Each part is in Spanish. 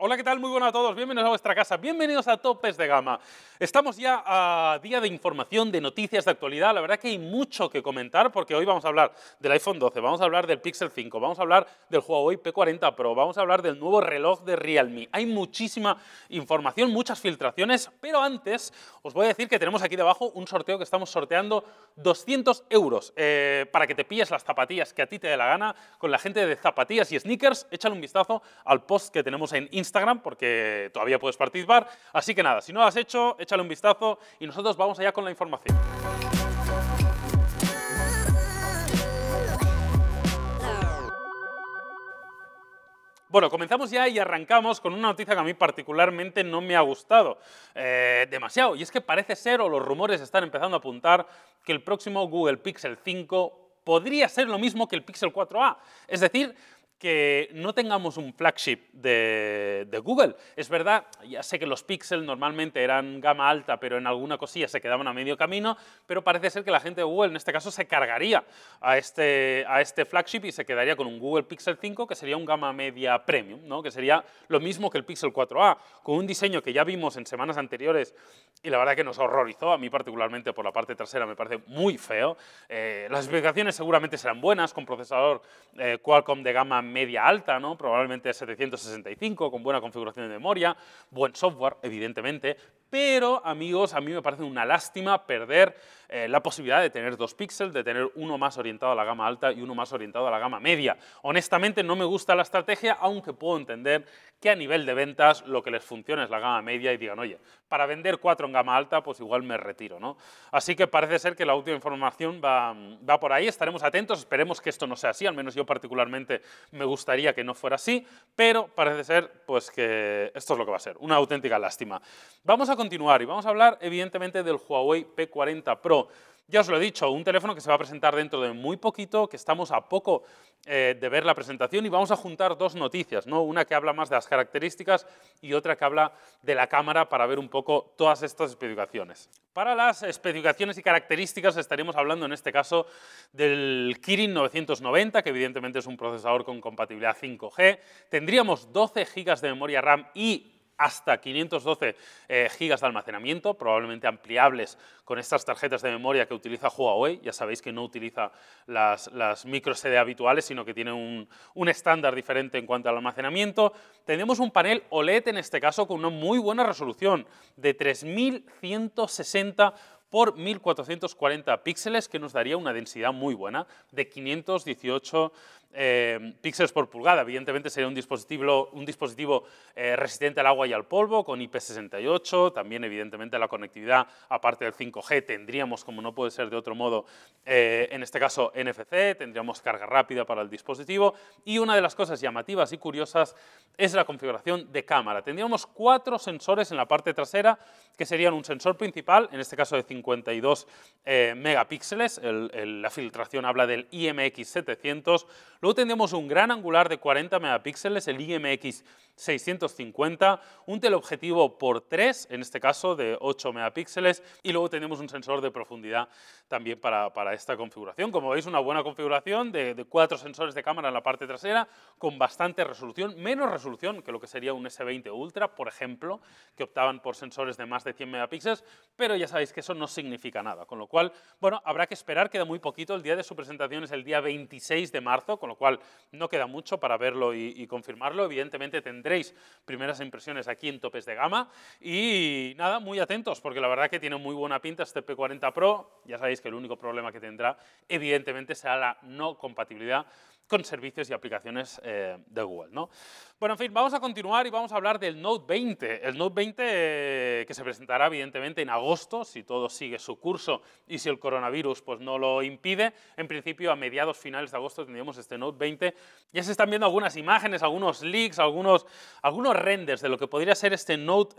Hola, ¿qué tal? Muy bueno a todos. Bienvenidos a vuestra casa. Bienvenidos a Topes de Gama. Estamos ya a día de información, de noticias, de actualidad. La verdad que hay mucho que comentar porque hoy vamos a hablar del iPhone 12, vamos a hablar del Pixel 5, vamos a hablar del Huawei P40 Pro, vamos a hablar del nuevo reloj de Realme. Hay muchísima información, muchas filtraciones, pero antes os voy a decir que tenemos aquí debajo un sorteo que estamos sorteando 200 euros eh, para que te pilles las zapatillas que a ti te dé la gana con la gente de zapatillas y sneakers. Échale un vistazo al post que tenemos en Instagram Instagram porque todavía puedes participar. Así que nada, si no lo has hecho, échale un vistazo y nosotros vamos allá con la información. Bueno, comenzamos ya y arrancamos con una noticia que a mí particularmente no me ha gustado eh, demasiado. Y es que parece ser, o los rumores están empezando a apuntar, que el próximo Google Pixel 5 podría ser lo mismo que el Pixel 4a. Es decir, que no tengamos un flagship de, Google. Es verdad, ya sé que los Pixel normalmente eran gama alta, pero en alguna cosilla se quedaban a medio camino, pero parece ser que la gente de Google en este caso se cargaría a este, a este flagship y se quedaría con un Google Pixel 5, que sería un gama media premium, ¿no? que sería lo mismo que el Pixel 4a, con un diseño que ya vimos en semanas anteriores y la verdad que nos horrorizó, a mí particularmente por la parte trasera me parece muy feo. Eh, las especificaciones seguramente serán buenas, con procesador eh, Qualcomm de gama media media alta, ¿no? probablemente 765, con buena configuración de memoria, buen software, evidentemente, pero, amigos, a mí me parece una lástima perder eh, la posibilidad de tener dos píxeles, de tener uno más orientado a la gama alta y uno más orientado a la gama media. Honestamente, no me gusta la estrategia, aunque puedo entender que a nivel de ventas lo que les funciona es la gama media y digan, oye, para vender cuatro en gama alta, pues igual me retiro, ¿no? Así que parece ser que la última información va, va por ahí, estaremos atentos, esperemos que esto no sea así, al menos yo particularmente me gustaría que no fuera así, pero parece ser pues que esto es lo que va a ser, una auténtica lástima. Vamos a continuar y vamos a hablar evidentemente del Huawei P40 Pro. Ya os lo he dicho, un teléfono que se va a presentar dentro de muy poquito, que estamos a poco eh, de ver la presentación y vamos a juntar dos noticias, ¿no? una que habla más de las características y otra que habla de la cámara para ver un poco todas estas especificaciones. Para las especificaciones y características estaremos hablando en este caso del Kirin 990, que evidentemente es un procesador con compatibilidad 5G. Tendríamos 12 GB de memoria RAM y hasta 512 eh, gigas de almacenamiento, probablemente ampliables con estas tarjetas de memoria que utiliza Huawei. Ya sabéis que no utiliza las, micro SD habituales, sino que tiene un, estándar diferente en cuanto al almacenamiento. Tenemos un panel OLED en este caso con una muy buena resolución de 3160 por 1440 píxeles, que nos daría una densidad muy buena de 518 eh, píxeles por pulgada. Evidentemente sería un dispositivo, un dispositivo eh, resistente al agua y al polvo con IP68. También evidentemente la conectividad, aparte del 5G, tendríamos, como no puede ser de otro modo, eh, en este caso NFC, tendríamos carga rápida para el dispositivo. Y una de las cosas llamativas y curiosas es la configuración de cámara. Tendríamos cuatro sensores en la parte trasera que serían un sensor principal, en este caso de 52 megapíxeles. la filtración habla del IMX700 Luego tenemos un gran angular de 40 megapíxeles, el IMX 650, un teleobjetivo por 3, en este caso de 8 megapíxeles, y luego tenemos un sensor de profundidad también para, para esta configuración. Como veis, una buena configuración de, cuatro sensores de cámara en la parte trasera, con bastante resolución, menos resolución que lo que sería un S20 Ultra, por ejemplo, que optaban por sensores de más de 100 megapíxeles, pero ya sabéis que eso no significa nada, con lo cual, bueno, habrá que esperar, queda muy poquito, el día de su presentación es el día 26 de marzo, con lo cual no queda mucho para verlo y, y confirmarlo, evidentemente tendremos veréis primeras impresiones aquí en topes de gama. Y nada, muy atentos, porque la verdad que tiene muy buena pinta este P40 Pro. Ya sabéis que el único problema que tendrá, evidentemente, será la no compatibilidad con servicios y aplicaciones eh, de Google. ¿no? Bueno, en fin, vamos a continuar y vamos a hablar del Note 20. El Note 20 eh, que se presentará evidentemente en agosto, si todo sigue su curso y si el coronavirus pues, no lo impide. En principio, a mediados finales de agosto tendríamos este Note 20. Ya se están viendo algunas imágenes, algunos leaks, algunos, algunos renders de lo que podría ser este Note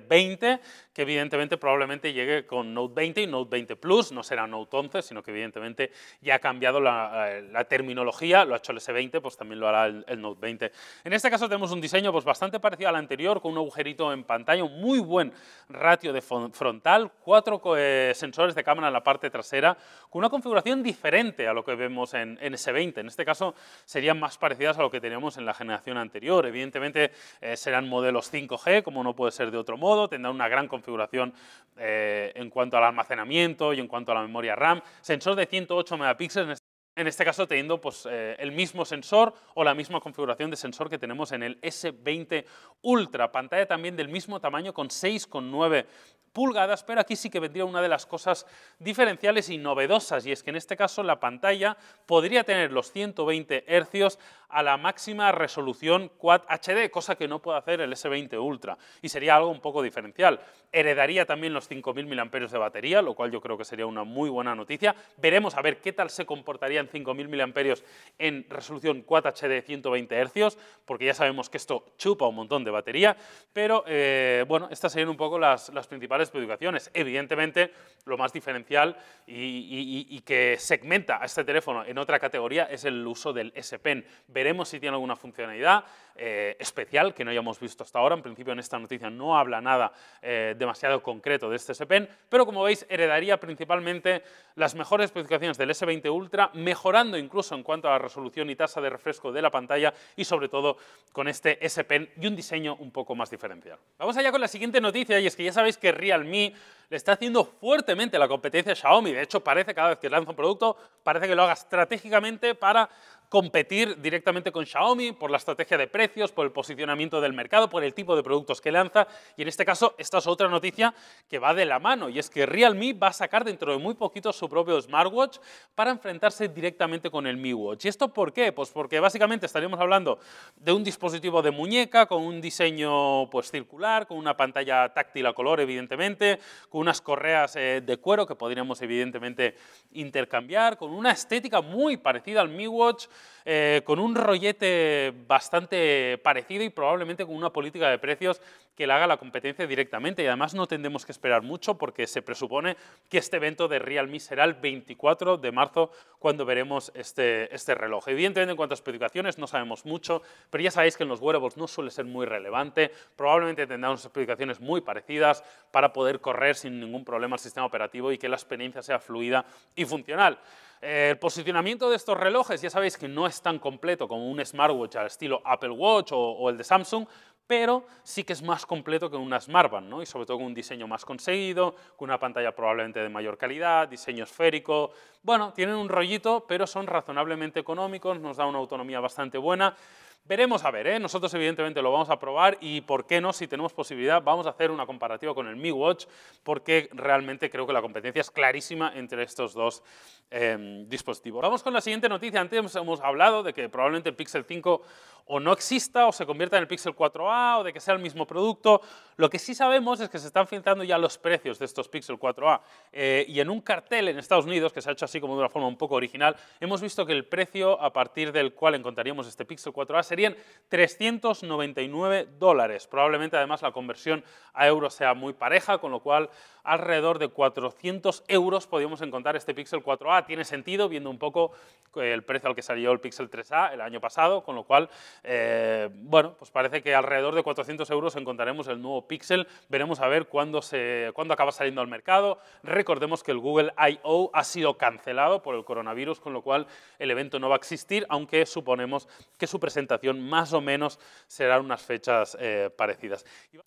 20, eh, evidentemente probablemente llegue con Note 20 y Note 20 Plus, no será Note 11, sino que evidentemente ya ha cambiado la, eh, terminología, lo ha hecho el S20, pues también lo hará el, Note 20. En este caso tenemos un diseño pues, bastante parecido al anterior, con un agujerito en pantalla, un muy buen ratio de frontal, cuatro eh, sensores de cámara en la parte trasera, con una configuración diferente a lo que vemos en, S20. En este caso serían más parecidas a lo que teníamos en la generación anterior. Evidentemente eh, serán modelos 5G, como no puede ser de otro modo, tendrán una gran configuración configuración eh, en cuanto al almacenamiento y en cuanto a la memoria RAM. Sensor de 108 megapíxeles, este, en este, caso teniendo pues, eh, el mismo sensor o la misma configuración de sensor que tenemos en el S20 Ultra. Pantalla también del mismo tamaño con 6,9 pulgadas, pero aquí sí que vendría una de las cosas diferenciales y novedosas, y es que en este caso la pantalla podría tener los 120 hercios a la máxima resolución Quad HD, cosa que no puede hacer el S20 Ultra, y sería algo un poco diferencial. Heredaría también los 5.000 mAh de batería, lo cual yo creo que sería una muy buena noticia. Veremos a ver qué tal se comportaría en 5.000 mAh en resolución Quad HD 120 Hz, porque ya sabemos que esto chupa un montón de batería, pero eh, bueno, estas serían un poco las, las principales predicaciones Evidentemente, lo más diferencial y, y que segmenta a este teléfono en otra categoría es el uso del S Pen. Veremos si tiene alguna funcionalidad eh, especial que no hayamos visto hasta ahora. En principio en esta noticia no habla nada eh, demasiado concreto de este S-Pen, pero como veis heredaría principalmente las mejores especificaciones del S20 Ultra, mejorando incluso en cuanto a la resolución y tasa de refresco de la pantalla y sobre todo con este S-Pen y un diseño un poco más diferencial. Vamos allá con la siguiente noticia y es que ya sabéis que Realme le está haciendo fuertemente la competencia a Xiaomi. De hecho, parece cada vez que lanza un producto, parece que lo haga estratégicamente para competir directamente con Xiaomi por la estrategia de precios, por el posicionamiento del mercado, por el tipo de productos que lanza. Y en este caso, esta es otra noticia que va de la mano y es que Realme va a sacar dentro de muy poquito su propio smartwatch para enfrentarse directamente con el Mi Watch. ¿Y esto por qué? Pues porque básicamente estaríamos hablando de un dispositivo de muñeca con un diseño pues, circular, con una pantalla táctil a color, evidentemente, con unas correas eh, de cuero que podríamos evidentemente intercambiar, con una estética muy parecida al Mi Watch, eh, con un rollete bastante parecido y probablemente con una política de precios que le haga la competencia directamente. Y además no tendremos que esperar mucho porque se presupone que este evento de Realme será el 24 de marzo cuando veremos este, este reloj. Evidentemente en cuanto a especificaciones no sabemos mucho, pero ya sabéis que en los wearables no suele ser muy relevante. Probablemente tendrá unas especificaciones muy parecidas para poder correr sin ningún problema el sistema operativo y que la experiencia sea fluida y funcional. El posicionamiento de estos relojes, ya sabéis que no es tan completo como un smartwatch al estilo Apple Watch o, el de Samsung, pero sí que es más completo que una smartband, ¿no? Y sobre todo con un diseño más conseguido, con una pantalla probablemente de mayor calidad, diseño esférico. Bueno, tienen un rollito, pero son razonablemente económicos, nos da una autonomía bastante buena. Veremos a ver, ¿eh? nosotros evidentemente lo vamos a probar y por qué no, si tenemos posibilidad, vamos a hacer una comparativa con el Mi Watch porque realmente creo que la competencia es clarísima entre estos dos em, dispositivos. Vamos con la siguiente noticia. Antes hemos hablado de que probablemente el Pixel 5 o no exista o se convierta en el Pixel 4a o de que sea el mismo producto. Lo que sí sabemos es que se están filtrando ya los precios de estos Pixel 4a eh, y en un cartel en Estados Unidos, que se ha hecho así como de una forma un poco original, hemos visto que el precio a partir del cual encontraríamos este Pixel 4a serían 399 dólares. Probablemente además la conversión a euros sea muy pareja, con lo cual alrededor de 400 euros podríamos encontrar este Pixel 4a. Tiene sentido viendo un poco eh, el precio al que salió el Pixel 3a el año pasado, con lo cual, eh, bueno, pues parece que alrededor de 400 euros encontraremos el nuevo Pixel. Veremos a ver cuándo, se, cuándo acaba saliendo al mercado. Recordemos que el Google I.O. ha sido cancelado por el coronavirus, con lo cual el evento no va a existir, aunque suponemos que su presentación más o menos serán unas fechas eh, parecidas.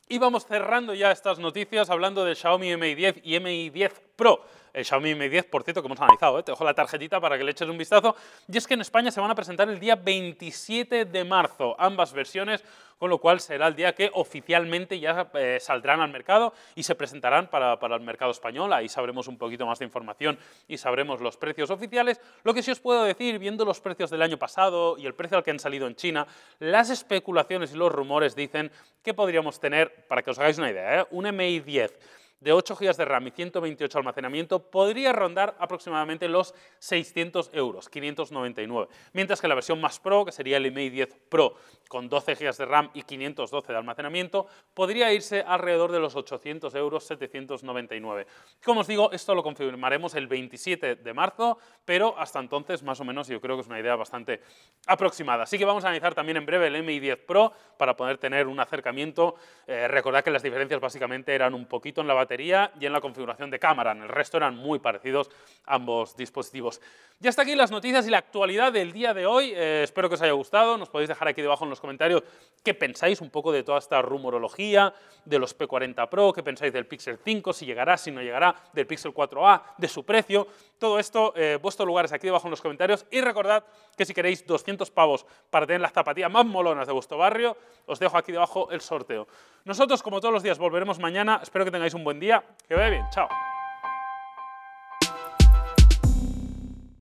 Y vamos cerrando ya estas noticias hablando de Xiaomi Mi 10 y Mi 10 Pro el Xiaomi Mi 10, por cierto, que hemos analizado. ¿eh? Te dejo la tarjetita para que le eches un vistazo. Y es que en España se van a presentar el día 27 de marzo ambas versiones, con lo cual será el día que oficialmente ya eh, saldrán al mercado y se presentarán para, para el mercado español. Ahí sabremos un poquito más de información y sabremos los precios oficiales. Lo que sí os puedo decir, viendo los precios del año pasado y el precio al que han salido en China, las especulaciones y los rumores dicen que podríamos tener, para que os hagáis una idea, ¿eh? un MI 10 de 8 GB de RAM y 128 de almacenamiento podría rondar aproximadamente los 600 euros, 599, mientras que la versión más Pro, que sería el MI 10 Pro con 12 GB de RAM y 512 de almacenamiento, podría irse alrededor de los 800 euros, 799. Como os digo, esto lo confirmaremos el 27 de marzo, pero hasta entonces más o menos yo creo que es una idea bastante aproximada. Así que vamos a analizar también en breve el MI 10 Pro para poder tener un acercamiento. Eh, recordad que las diferencias básicamente eran un poquito en la batería, y en la configuración de cámara. En el resto eran muy parecidos ambos dispositivos. Ya hasta aquí las noticias y la actualidad del día de hoy. Eh, espero que os haya gustado. Nos podéis dejar aquí debajo en los comentarios qué pensáis un poco de toda esta rumorología, de los P40 Pro, qué pensáis del Pixel 5, si llegará, si no llegará, del Pixel 4a, de su precio. Todo esto, eh, vuestros lugares aquí debajo en los comentarios. Y recordad que si queréis 200 pavos para tener las zapatillas más molonas de vuestro barrio, os dejo aquí debajo el sorteo. Nosotros, como todos los días, volveremos mañana. Espero que tengáis un buen día. Que vaya bien. Chao.